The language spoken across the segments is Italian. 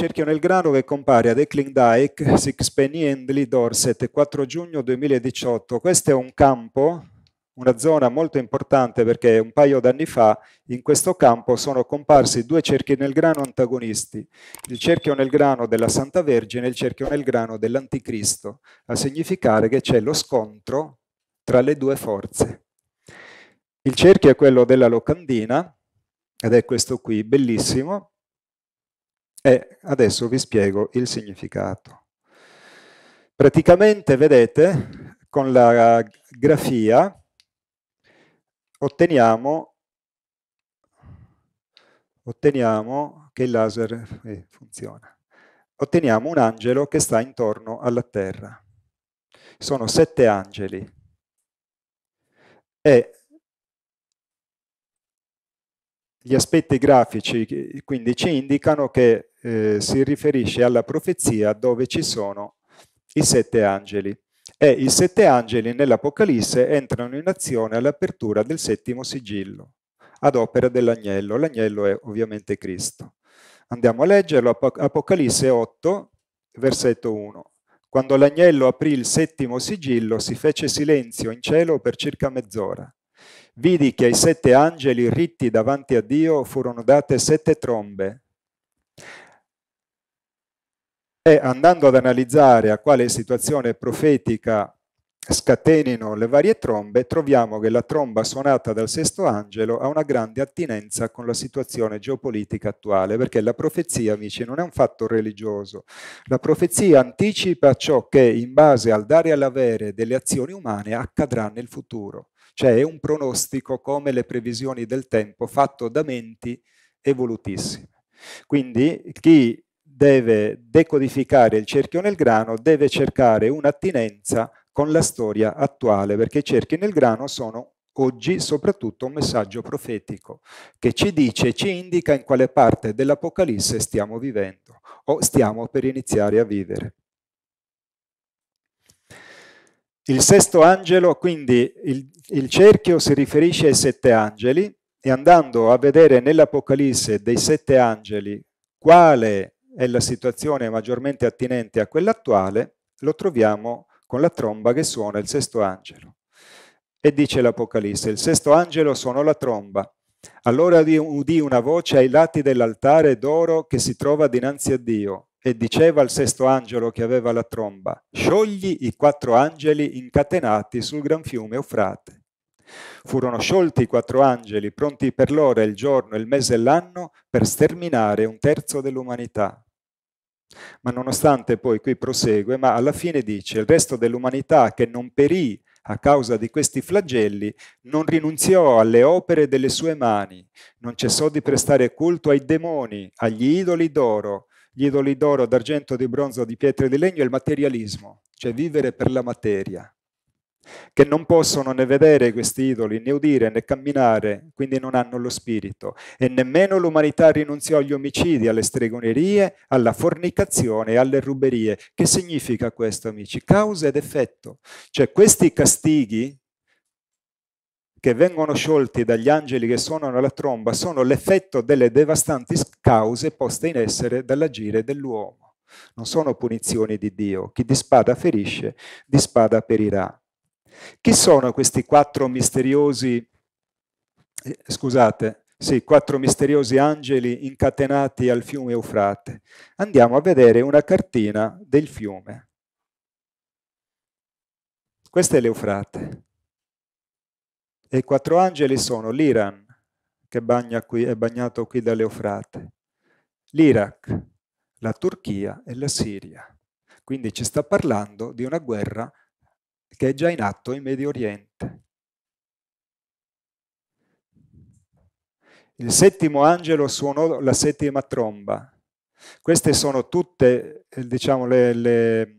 cerchio nel grano che compare ad Eklindike, Sixpenny Endley, Dorset, 4 giugno 2018. Questo è un campo, una zona molto importante perché un paio d'anni fa in questo campo sono comparsi due cerchi nel grano antagonisti, il cerchio nel grano della Santa Vergine e il cerchio nel grano dell'Anticristo, a significare che c'è lo scontro tra le due forze. Il cerchio è quello della locandina, ed è questo qui, bellissimo, e adesso vi spiego il significato. Praticamente, vedete, con la grafia otteniamo, otteniamo che il laser eh, funziona. Otteniamo un angelo che sta intorno alla Terra. Sono sette angeli. E gli aspetti grafici quindi ci indicano che eh, si riferisce alla profezia dove ci sono i sette angeli e i sette angeli nell'Apocalisse entrano in azione all'apertura del settimo sigillo ad opera dell'agnello. L'agnello è ovviamente Cristo. Andiamo a leggerlo, Apocalisse 8, versetto 1. Quando l'agnello aprì il settimo sigillo si fece silenzio in cielo per circa mezz'ora. Vidi che ai sette angeli ritti davanti a Dio furono date sette trombe e andando ad analizzare a quale situazione profetica scatenino le varie trombe, troviamo che la tromba suonata dal sesto angelo ha una grande attinenza con la situazione geopolitica attuale, perché la profezia, amici, non è un fatto religioso. La profezia anticipa ciò che, in base al dare e all'avere delle azioni umane, accadrà nel futuro. Cioè è un pronostico come le previsioni del tempo fatto da menti evolutissime. Quindi chi deve decodificare il cerchio nel grano, deve cercare un'attinenza con la storia attuale, perché i cerchi nel grano sono oggi soprattutto un messaggio profetico che ci dice, ci indica in quale parte dell'Apocalisse stiamo vivendo o stiamo per iniziare a vivere. Il sesto angelo, quindi il, il cerchio si riferisce ai sette angeli e andando a vedere nell'Apocalisse dei sette angeli quale è la situazione maggiormente attinente a quella attuale, lo troviamo con la tromba che suona il sesto angelo. E dice l'Apocalisse, il sesto angelo suonò la tromba. Allora udì una voce ai lati dell'altare d'oro che si trova dinanzi a Dio e diceva al sesto angelo che aveva la tromba, sciogli i quattro angeli incatenati sul gran fiume Eufrate. Furono sciolti i quattro angeli, pronti per l'ora, il giorno, il mese e l'anno, per sterminare un terzo dell'umanità. Ma nonostante poi qui prosegue, ma alla fine dice, il resto dell'umanità che non perì a causa di questi flagelli, non rinunziò alle opere delle sue mani, non cessò di prestare culto ai demoni, agli idoli d'oro, gli idoli d'oro, d'argento, di bronzo, di pietra e di legno, e il materialismo, cioè vivere per la materia che non possono né vedere questi idoli, né udire, né camminare, quindi non hanno lo spirito. E nemmeno l'umanità rinunziò agli omicidi, alle stregonerie, alla fornicazione e alle ruberie. Che significa questo, amici? Causa ed effetto. Cioè questi castighi che vengono sciolti dagli angeli che suonano la tromba sono l'effetto delle devastanti cause poste in essere dall'agire dell'uomo. Non sono punizioni di Dio. Chi di spada ferisce, di spada perirà. Chi sono questi quattro misteriosi, eh, scusate, sì, quattro misteriosi angeli incatenati al fiume Eufrate? Andiamo a vedere una cartina del fiume. Questo è l'Eufrate. E i quattro angeli sono l'Iran, che bagna qui, è bagnato qui dall'Eufrate, l'Iraq, la Turchia e la Siria. Quindi ci sta parlando di una guerra che è già in atto in Medio Oriente. Il settimo angelo suonò la settima tromba. Queste sono tutte, eh, diciamo, le, le,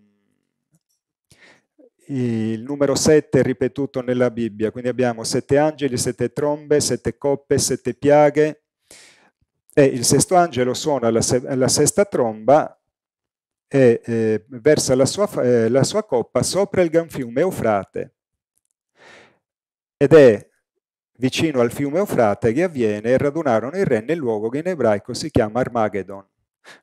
il numero sette ripetuto nella Bibbia. Quindi abbiamo sette angeli, sette trombe, sette coppe, sette piaghe. E il sesto angelo suona la, la sesta tromba e eh, versa la sua, eh, la sua, coppa sopra il gran fiume Eufrate ed è vicino al fiume Eufrate che avviene e radunarono il re nel luogo che in ebraico si chiama Armageddon.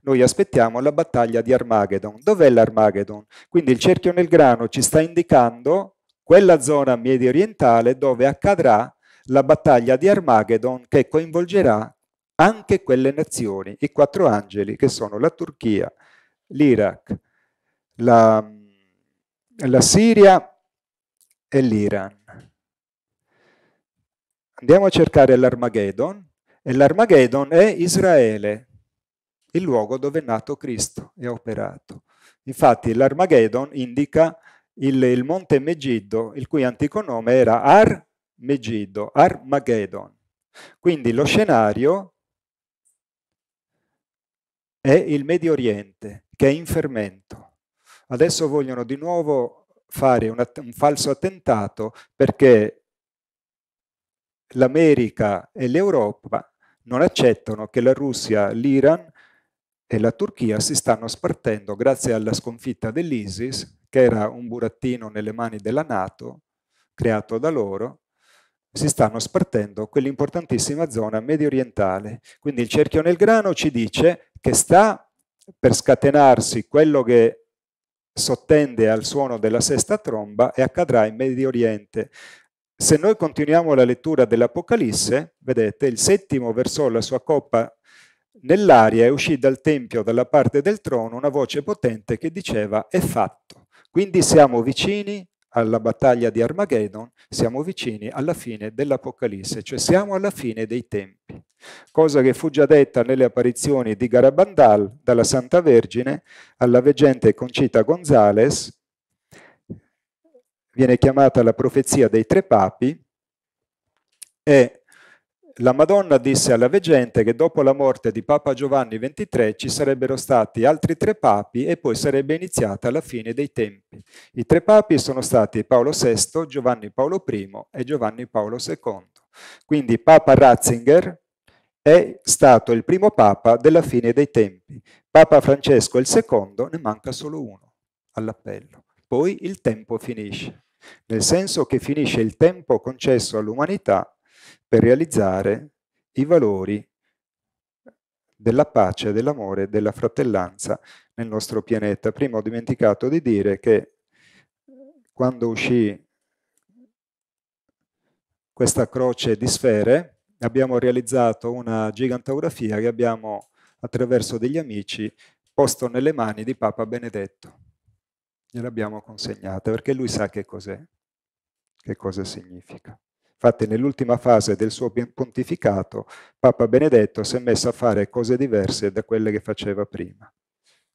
Noi aspettiamo la battaglia di Armageddon. Dov'è l'Armageddon? Quindi il cerchio nel grano ci sta indicando quella zona medio orientale dove accadrà la battaglia di Armageddon che coinvolgerà anche quelle nazioni, i quattro angeli che sono la Turchia, l'Iraq, la, la Siria e l'Iran. Andiamo a cercare l'Armageddon e l'Armageddon è Israele, il luogo dove è nato Cristo e ha operato. Infatti l'Armageddon indica il, il, monte Megiddo, il cui antico nome era Ar Megiddo, Armageddon. Quindi lo scenario è il Medio Oriente, che è in fermento. Adesso vogliono di nuovo fare un, un falso attentato perché l'America e l'Europa non accettano che la Russia, l'Iran e la Turchia si stanno spartendo grazie alla sconfitta dell'ISIS, che era un burattino nelle mani della Nato, creato da loro, si stanno spartendo quell'importantissima zona medio orientale. Quindi il cerchio nel grano ci dice che sta per scatenarsi quello che sottende al suono della sesta tromba e accadrà in Medio Oriente. Se noi continuiamo la lettura dell'Apocalisse, vedete, il settimo versò la sua coppa nell'aria e uscì dal tempio, dalla parte del trono, una voce potente che diceva è fatto. Quindi siamo vicini alla battaglia di Armageddon, siamo vicini alla fine dell'Apocalisse, cioè siamo alla fine dei tempi, cosa che fu già detta nelle apparizioni di Garabandal dalla Santa Vergine alla veggente Concita Gonzales, viene chiamata la profezia dei tre papi, e la Madonna disse alla veggente che dopo la morte di Papa Giovanni XXIII ci sarebbero stati altri tre papi e poi sarebbe iniziata la fine dei tempi. I tre papi sono stati Paolo VI, Giovanni Paolo I e Giovanni Paolo II. Quindi Papa Ratzinger è stato il primo papa della fine dei tempi. Papa Francesco è il secondo, ne manca solo uno all'appello. Poi il tempo finisce, nel senso che finisce il tempo concesso all'umanità per realizzare i valori della pace, dell'amore e della fratellanza nel nostro pianeta. Prima ho dimenticato di dire che eh, quando uscì questa croce di sfere abbiamo realizzato una gigantografia che abbiamo attraverso degli amici posto nelle mani di Papa Benedetto. Gliel'abbiamo consegnata perché lui sa che cos'è, che cosa significa. Infatti nell'ultima fase del suo pontificato Papa Benedetto si è messo a fare cose diverse da quelle che faceva prima.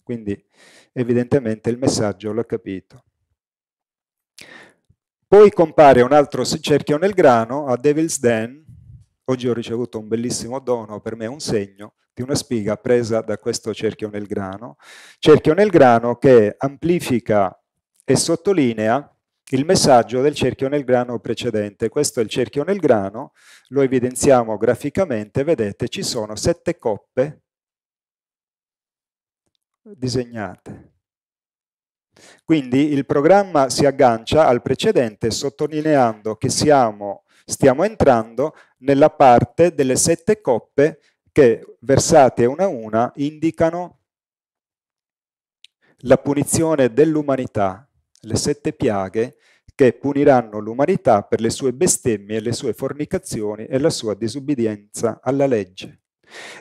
Quindi evidentemente il messaggio l'ha capito. Poi compare un altro cerchio nel grano a Devil's Den. Oggi ho ricevuto un bellissimo dono, per me un segno, di una spiga presa da questo cerchio nel grano. Cerchio nel grano che amplifica e sottolinea il messaggio del cerchio nel grano precedente. Questo è il cerchio nel grano, lo evidenziamo graficamente, vedete ci sono sette coppe disegnate. Quindi il programma si aggancia al precedente sottolineando che siamo, stiamo entrando nella parte delle sette coppe che versate una a una indicano la punizione dell'umanità le sette piaghe che puniranno l'umanità per le sue bestemmie, le sue fornicazioni e la sua disubbidienza alla legge.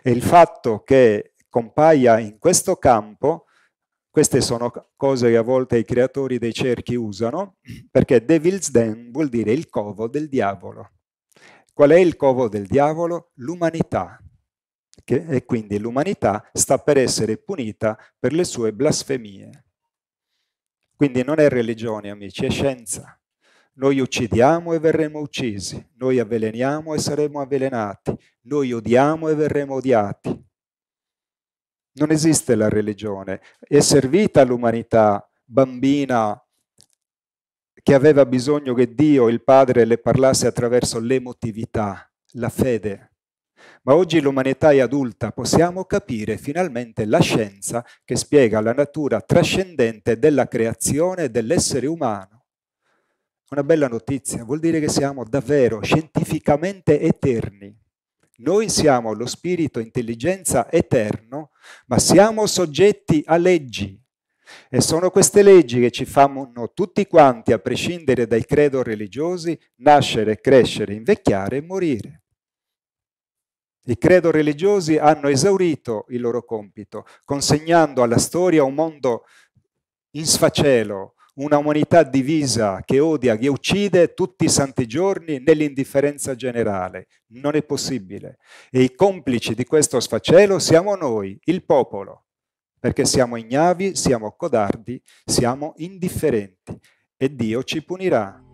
E il fatto che compaia in questo campo, queste sono cose che a volte i creatori dei cerchi usano, perché Devil's Den vuol dire il covo del diavolo. Qual è il covo del diavolo? L'umanità. e quindi l'umanità sta per essere punita per le sue blasfemie. Quindi non è religione, amici, è scienza. Noi uccidiamo e verremo uccisi, noi avveleniamo e saremo avvelenati, noi odiamo e verremo odiati. Non esiste la religione, è servita all'umanità bambina che aveva bisogno che Dio, il Padre, le parlasse attraverso l'emotività, la fede. Ma oggi l'umanità è adulta, possiamo capire finalmente la scienza che spiega la natura trascendente della creazione dell'essere umano. Una bella notizia, vuol dire che siamo davvero scientificamente eterni. Noi siamo lo spirito intelligenza eterno, ma siamo soggetti a leggi. E sono queste leggi che ci fanno tutti quanti, a prescindere dai credo religiosi, nascere, crescere, invecchiare e morire. I credo religiosi hanno esaurito il loro compito, consegnando alla storia un mondo in sfacelo, una umanità divisa che odia, che uccide tutti i santi giorni nell'indifferenza generale. Non è possibile. E i complici di questo sfacelo siamo noi, il popolo, perché siamo ignavi, siamo codardi, siamo indifferenti e Dio ci punirà.